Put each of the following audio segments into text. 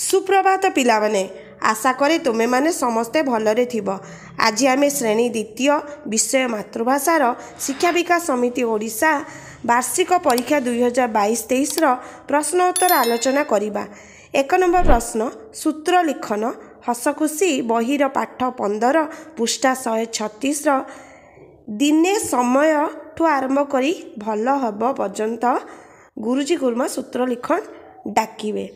ସୁପ୍ରଭାତ ପିଲାମାନେ ଆଶା କରେ ତୁମେମାନେ ସମସ୍ତେ ଭଲରେ ଥିବ ଆଜି ଆମେ ଶ୍ରେଣୀ ଦ୍ୱିତୀୟ ବିଷୟ ମାତୃଭାଷାର ଶିକ୍ଷା ବିକାଶ ସମିତି ଓଡ଼ିଶା ବାର୍ଷିକ ପରୀକ୍ଷା ଦୁଇହଜାର ବାଇଶ ତେଇଶର ପ୍ରଶ୍ନ ଉତ୍ତର ଆଲୋଚନା କରିବା ଏକ ନମ୍ବର ପ୍ରଶ୍ନ ସୂତ୍ର ଲିଖନ ହସଖୁସି ବହିର ପାଠ ପନ୍ଦର ପୃଷ୍ଠା ଶହେ ଛତିଶର ଦିନେ ସମୟଠୁ ଆରମ୍ଭ କରି ଭଲ ହେବ ପର୍ଯ୍ୟନ୍ତ ଗୁରୁଜୀ ଗୁରୁମା ସୂତ୍ର ଲିଖନ ଡାକିବେ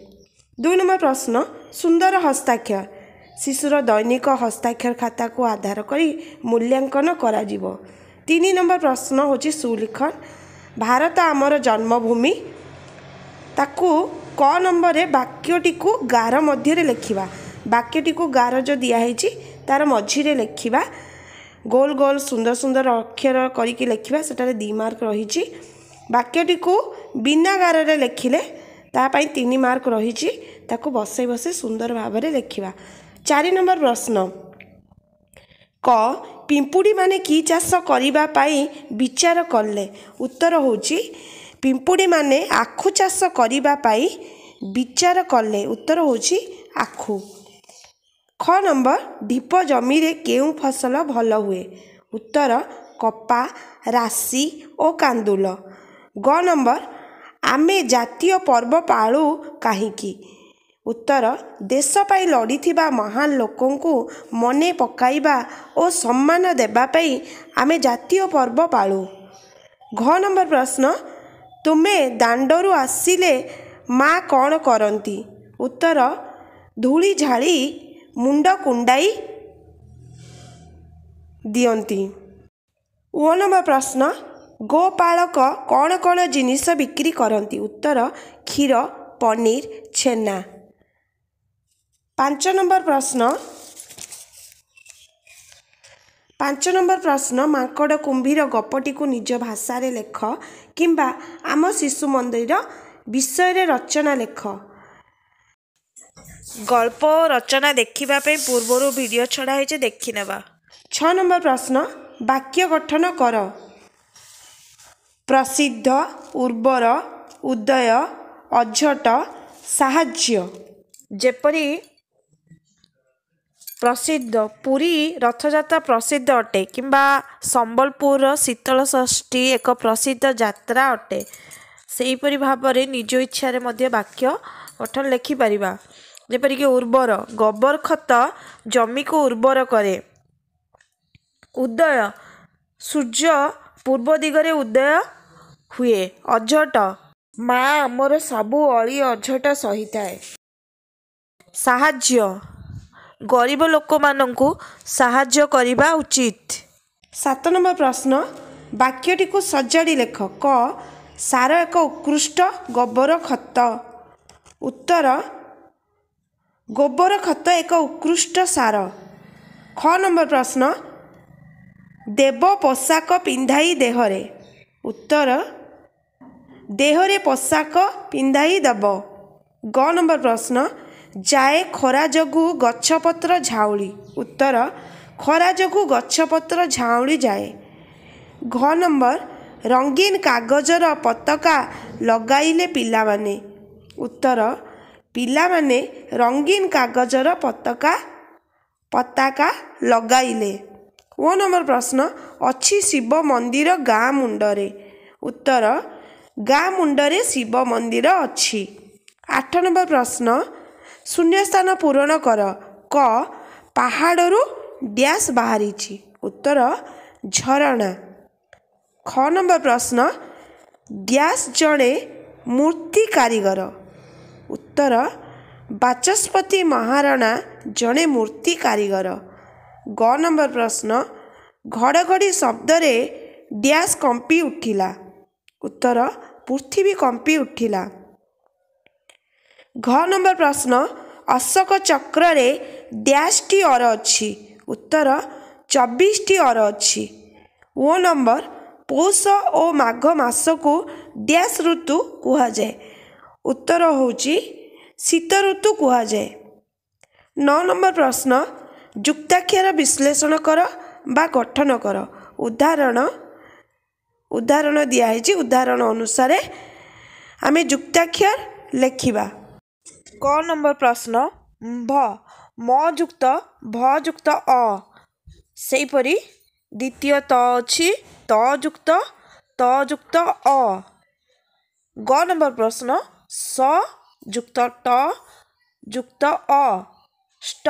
দুই নম্বৰ প্ৰশ্ন সুন্দৰ হস্তাক্ষৰ শিশুৰ দৈনিক হস্তাক্ষৰ খাতাক আধাৰ কৰি মূল্যাংকন কৰা তিনি নম্বৰ প্ৰশ্ন হ'ল সুলিখন ভাৰত আমাৰ জন্মভূমি তাক ক নম্বৰৰে বাক্যটি গাৰ মধ্যৰে লেখিবা বাক্যটি গাৰ যে দিয়াহেইছি তাৰ মজিৰে লেখিবা গোল গোল সুন্দৰ সুন্দৰ অক্ষৰ কৰি লেখিবা সেইটাৰে দুই মাৰ্ক ৰ বাক্যটি বিনা গাৰৰে লেখিলে তাৰপৰা তিনি মাৰ্ক ৰ ତାକୁ ବସାଇ ବସାଇ ସୁନ୍ଦର ଭାବରେ ଲେଖିବା ଚାରି ନମ୍ବର ପ୍ରଶ୍ନ କ ପିମ୍ପୁଡ଼ିମାନେ କି ଚାଷ କରିବା ପାଇଁ ବିଚାର କଲେ ଉତ୍ତର ହେଉଛି ପିମ୍ପୁଡ଼ିମାନେ ଆଖୁ ଚାଷ କରିବା ପାଇଁ ବିଚାର କଲେ ଉତ୍ତର ହେଉଛି ଆଖୁ ଖ ନମ୍ବର ଢିପ ଜମିରେ କେଉଁ ଫସଲ ଭଲ ହୁଏ ଉତ୍ତର କପା ରାଶି ଓ କାନ୍ଦୁଲ ଗ ନମ୍ବର ଆମେ ଜାତୀୟ ପର୍ବ ପାଳୁ କାହିଁକି ଉତ୍ତର ଦେଶ ପାଇଁ ଲଢ଼ିଥିବା ମହାନ ଲୋକଙ୍କୁ ମନେ ପକାଇବା ଓ ସମ୍ମାନ ଦେବା ପାଇଁ ଆମେ ଜାତୀୟ ପର୍ବ ପାଳୁ ଘ ନମ୍ବର ପ୍ରଶ୍ନ ତୁମେ ଦାଣ୍ଡରୁ ଆସିଲେ ମା' କ'ଣ କରନ୍ତି ଉତ୍ତର ଧୂଳି ଝାଳି ମୁଣ୍ଡ କୁଣ୍ଡାଇ ଦିଅନ୍ତି ଓ ନମ୍ବର ପ୍ରଶ୍ନ ଗୋପାଳକ କ'ଣ କ'ଣ ଜିନିଷ ବିକ୍ରି କରନ୍ତି ଉତ୍ତର କ୍ଷୀର ପନିର ଛେନା ପାଞ୍ଚ ନମ୍ବର ପ୍ରଶ୍ନ ପାଞ୍ଚ ନମ୍ବର ପ୍ରଶ୍ନ ମାଙ୍କଡ଼ କୁମ୍ଭୀର ଗପଟିକୁ ନିଜ ଭାଷାରେ ଲେଖ କିମ୍ବା ଆମ ଶିଶୁ ମନ୍ଦିର ବିଷୟରେ ରଚନା ଲେଖ ଗଳ୍ପ ରଚନା ଦେଖିବା ପାଇଁ ପୂର୍ବରୁ ଭିଡ଼ିଓ ଛଡ଼ା ହୋଇଛି ଦେଖିନେବା ଛଅ ନମ୍ବର ପ୍ରଶ୍ନ ବାକ୍ୟ ଗଠନ କର ପ୍ରସିଦ୍ଧ ଉର୍ବର ଉଦୟ ଅଝଟ ସାହାଯ୍ୟ ଯେପରି ପ୍ରସିଦ୍ଧ ପୁରୀ ରଥଯାତ୍ରା ପ୍ରସିଦ୍ଧ ଅଟେ କିମ୍ବା ସମ୍ବଲପୁରର ଶୀତଳ ଷଷ୍ଠୀ ଏକ ପ୍ରସିଦ୍ଧ ଯାତ୍ରା ଅଟେ ସେହିପରି ଭାବରେ ନିଜ ଇଚ୍ଛାରେ ମଧ୍ୟ ବାକ୍ୟ ଗଠନ ଲେଖିପାରିବା ଯେପରିକି ଉର୍ବର ଗୋବର ଖତ ଜମିକୁ ଉର୍ବର କରେ ଉଦୟ ସୂର୍ଯ୍ୟ ପୂର୍ବ ଦିଗରେ ଉଦୟ ହୁଏ ଅଝଟ ମା ଆମର ସବୁ ଅଳି ଅଝଟ ସହିଥାଏ ସାହାଯ୍ୟ ଗରିବ ଲୋକମାନଙ୍କୁ ସାହାଯ୍ୟ କରିବା ଉଚିତ ସାତ ନମ୍ବର ପ୍ରଶ୍ନ ବାକ୍ୟଟିକୁ ସଜାଡ଼ି ଲେଖ କ ସାର ଏକ ଉତ୍କୃଷ୍ଟ ଗୋବର ଖତ ଉତ୍ତର ଗୋବର ଖତ ଏକ ଉତ୍କୃଷ୍ଟ ସାର ଖ ନମ୍ବର ପ୍ରଶ୍ନ ଦେବ ପୋଷାକ ପିନ୍ଧାଇ ଦେହରେ ଉତ୍ତର ଦେହରେ ପୋଷାକ ପିନ୍ଧାଇ ଦେବ ଗ ନମ୍ବର ପ୍ରଶ୍ନ ଯାଏ ଖରା ଯୋଗୁଁ ଗଛପତ୍ର ଝାଉଁଳି ଉତ୍ତର ଖରା ଯୋଗୁଁ ଗଛପତ୍ର ଝାଉଁଳି ଯାଏ ଘ ନମ୍ବର ରଙ୍ଗୀନ କାଗଜର ପତକା ଲଗାଇଲେ ପିଲାମାନେ ଉତ୍ତର ପିଲାମାନେ ରଙ୍ଗୀନ କାଗଜର ପତକା ପତାକା ଲଗାଇଲେ ଓ ନମ୍ବର ପ୍ରଶ୍ନ ଅଛି ଶିବ ମନ୍ଦିର ଗାଁ ମୁଣ୍ଡରେ ଉତ୍ତର ଗାଁ ମୁଣ୍ଡରେ ଶିବ ମନ୍ଦିର ଅଛି ଆଠ ନମ୍ବର ପ୍ରଶ୍ନ ଶୂନ୍ୟ ସ୍ଥାନ ପୂରଣ କର କ ପାହାଡ଼ରୁ ଡ୍ୟାସ୍ ବାହାରିଛି ଉତ୍ତର ଝରଣା ଖ ନମ୍ବର ପ୍ରଶ୍ନ ଡ୍ୟାସ୍ ଜଣେ ମୂର୍ତ୍ତି କାରିଗର ଉତ୍ତର ବାଚସ୍ପତି ମହାରଣା ଜଣେ ମୂର୍ତ୍ତି କାରିଗର ଗ ନମ୍ବର ପ୍ରଶ୍ନ ଘଡ଼ଘଡ଼ି ଶବ୍ଦରେ ଡ୍ୟାସ୍ କମ୍ପି ଉଠିଲା ଉତ୍ତର ପୃଥିବୀ କମ୍ପି ଉଠିଲା ଘ ନମ୍ବର ପ୍ରଶ୍ନ ଅଶୋକ ଚକ୍ରରେ ଡ୍ୟାସ୍ଟି ଅର ଅଛି ଉତ୍ତର ଚବିଶଟି ଅର ଅଛି ଓ ନମ୍ବର ପୌଷ ଓ ମାଘ ମାସକୁ ଡ୍ୟାସ୍ ଋତୁ କୁହାଯାଏ ଉତ୍ତର ହେଉଛି ଶୀତ ଋତୁ କୁହାଯାଏ ନଅ ନମ୍ବର ପ୍ରଶ୍ନ ଯୁକ୍ତାକ୍ଷର ବିଶ୍ଳେଷଣ କର ବା ଗଠନ କର ଉଦାହରଣ ଉଦାହରଣ ଦିଆହେଇଛି ଉଦାହରଣ ଅନୁସାରେ ଆମେ ଯୁକ୍ତାକ୍ଷର ଲେଖିବା ক নম্বর প্রশ্ন ଭ ମ ଯୁକ୍ତ ଭ ଯୁକ୍ତ ଅ ସେହିପରି ଦ୍ୱିତୀୟ ତ ଅଛି ତ ଯୁକ୍ତ ତ ଯୁକ୍ତ ଅ ଗ ନମ୍ବର ପ୍ରଶ୍ନ ସ ଯୁକ୍ତ ଟ ଯୁକ୍ତ ଅ ଷ୍ଟ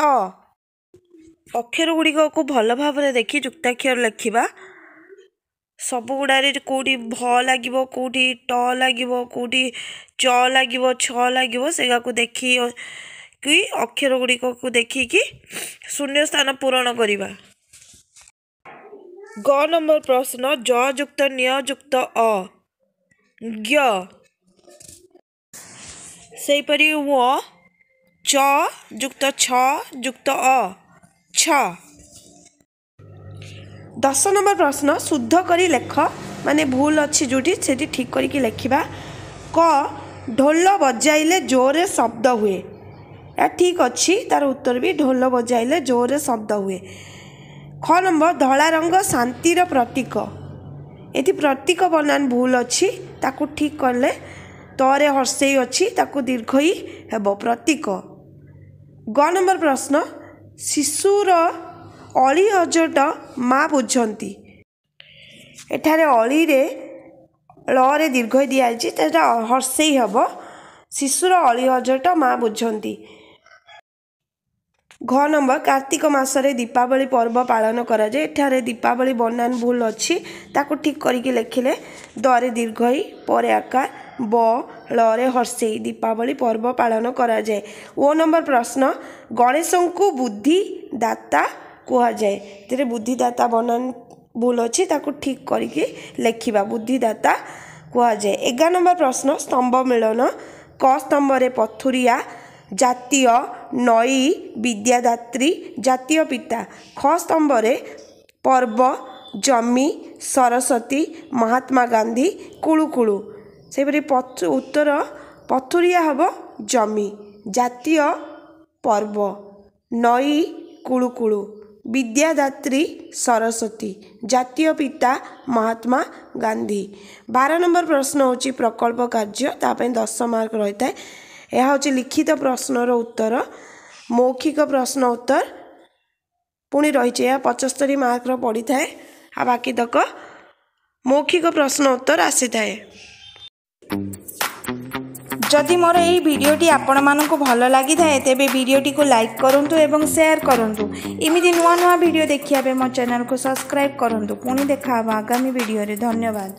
ଅକ୍ଷର ଗୁଡ଼ିକକୁ ଭଲ ଭାବରେ ଦେଖି ଯୁକ୍ତାକ୍ଷର ଲେଖିବା ସବୁଗୁଡ଼ାରେ କେଉଁଠି ଭ ଲାଗିବ କେଉଁଠି ଟ ଲାଗିବ କେଉଁଠି ଚ ଲାଗିବ ଛ ଲାଗିବ ସେଗାକୁ ଦେଖି କି ଅକ୍ଷର ଗୁଡ଼ିକକୁ ଦେଖିକି ଶୂନ୍ୟ ସ୍ଥାନ ପୂରଣ କରିବା ଗ ନମ୍ବର ପ୍ରଶ୍ନ ଜ ଯୁକ୍ତ ନିୟଯୁକ୍ତ ଅ ଜ୍ଞ ସେହିପରି ୱ ଚ ଯୁକ୍ତ ଛ ଯୁକ୍ତ ଅ ଛ দশ নম্বর প্রশ্ন শুদ্ধ করে লেখ মানে ভুল অছি যেটি সেটি ঠিক করিকি লেখিবা ক ঢোল বজাইলে জোরে শব্দ হুয়ে ଏହା ଠିକ୍ ଅଛି ତା'ର ଉତ୍ତର ବି ଢୋଲ ବଜାଇଲେ ଜୋରରେ ଶବ୍ଦ ହୁଏ ଖ ନମ୍ବର ଧଳା ରଙ୍ଗ ଶାନ୍ତିର ପ୍ରତୀକ ଏଠି ପ୍ରତୀକ ବନାନ ଭୁଲ ଅଛି ତାକୁ ଠିକ୍ କଲେ ତରେ ହର୍ଷେଇ ଅଛି ତାକୁ ଦୀର୍ଘଇ ହେବ ପ୍ରତୀକ ଗ ନମ୍ବର ପ୍ରଶ୍ନ ଶିଶୁର ଅଳି ଅଜଟ ମା ବୁଝନ୍ତି ଏଠାରେ ଅଳିରେ ଳରେ ଦୀର୍ଘ ଦିଆଯାଇଛି ସେଟା ହର୍ଷେଇ ହେବ ଶିଶୁର ଅଳି ଅଜଟ ମା ବୁଝନ୍ତି ଘ ନମ୍ବର କାର୍ତ୍ତିକ ମାସରେ ଦୀପାବଳି ପର୍ବ ପାଳନ କରାଯାଏ ଏଠାରେ ଦୀପାବଳି ବନାନ ଭୁଲ ଅଛି ତାକୁ ଠିକ୍ କରିକି ଲେଖିଲେ ଦରେ ଦୀର୍ଘଇ ପରେ ଆକାର ବ ଳରେ ହର୍ଷେଇ ଦୀପାବଳି ପର୍ବ ପାଳନ କରାଯାଏ ଓ ନମ୍ବର ପ୍ରଶ୍ନ ଗଣେଶଙ୍କୁ ବୁଦ୍ଧି ଦାତା କୁହାଯାଏ ଏଥିରେ ବୁଦ୍ଧିଦାତା ବନାନ ଭୁଲ ଅଛି ତାକୁ ଠିକ୍ କରିକି ଲେଖିବା ବୁଦ୍ଧିଦାତା କୁହାଯାଏ ଏଗାର ନମ୍ବର ପ୍ରଶ୍ନ ସ୍ତମ୍ଭ ମିଳନ କ ସ୍ତମ୍ଭରେ ପଥୁରିଆ ଜାତୀୟ ନଈ ବିଦ୍ୟାଦାତ୍ରୀ ଜାତୀୟ ପିତା ଖ ସ୍ତମ୍ଭରେ ପର୍ବ ଜମି ସରସ୍ୱତୀ ମହାତ୍ମା ଗାନ୍ଧୀ କୁଳୁକୁଳୁ ସେହିପରି ଉତ୍ତର ପଥୁରିଆ ହେବ ଜମି ଜାତୀୟ ପର୍ବ ନଈ କୁଳୁକୁଳୁ ବିଦ୍ୟାଦାତ୍ରୀ ସରସ୍ୱତୀ ଜାତୀୟ ପିତା ମହାତ୍ମା ଗାନ୍ଧୀ ବାର ନମ୍ବର ପ୍ରଶ୍ନ ହେଉଛି ପ୍ରକଳ୍ପ କାର୍ଯ୍ୟ ତା ପାଇଁ ଦଶ ମାର୍କ ରହିଥାଏ ଏହା ହେଉଛି ଲିଖିତ ପ୍ରଶ୍ନର ଉତ୍ତର ମୌଖିକ ପ୍ରଶ୍ନ ଉତ୍ତର ପୁଣି ରହିଛି ଏହା ପଞ୍ଚସ୍ତରୀ ମାର୍କର ପଡ଼ିଥାଏ ଆଉ ବାକି ତକ ମୌଖିକ ପ୍ରଶ୍ନ ଉତ୍ତର ଆସିଥାଏ ଯଦି ମୋର ଏହି ଭିଡ଼ିଓଟି ଆପଣମାନଙ୍କୁ ଭଲ ଲାଗିଥାଏ ତେବେ ଭିଡ଼ିଓଟିକୁ ଲାଇକ୍ କରନ୍ତୁ ଏବଂ ସେୟାର କରନ୍ତୁ ଏମିତି ନୂଆ ନୂଆ ଭିଡ଼ିଓ ଦେଖିବା ପାଇଁ ମୋ ଚ୍ୟାନେଲକୁ ସବସ୍କ୍ରାଇବ୍ କରନ୍ତୁ ପୁଣି ଦେଖା ହେବ ଆଗାମୀ ଭିଡ଼ିଓରେ ଧନ୍ୟବାଦ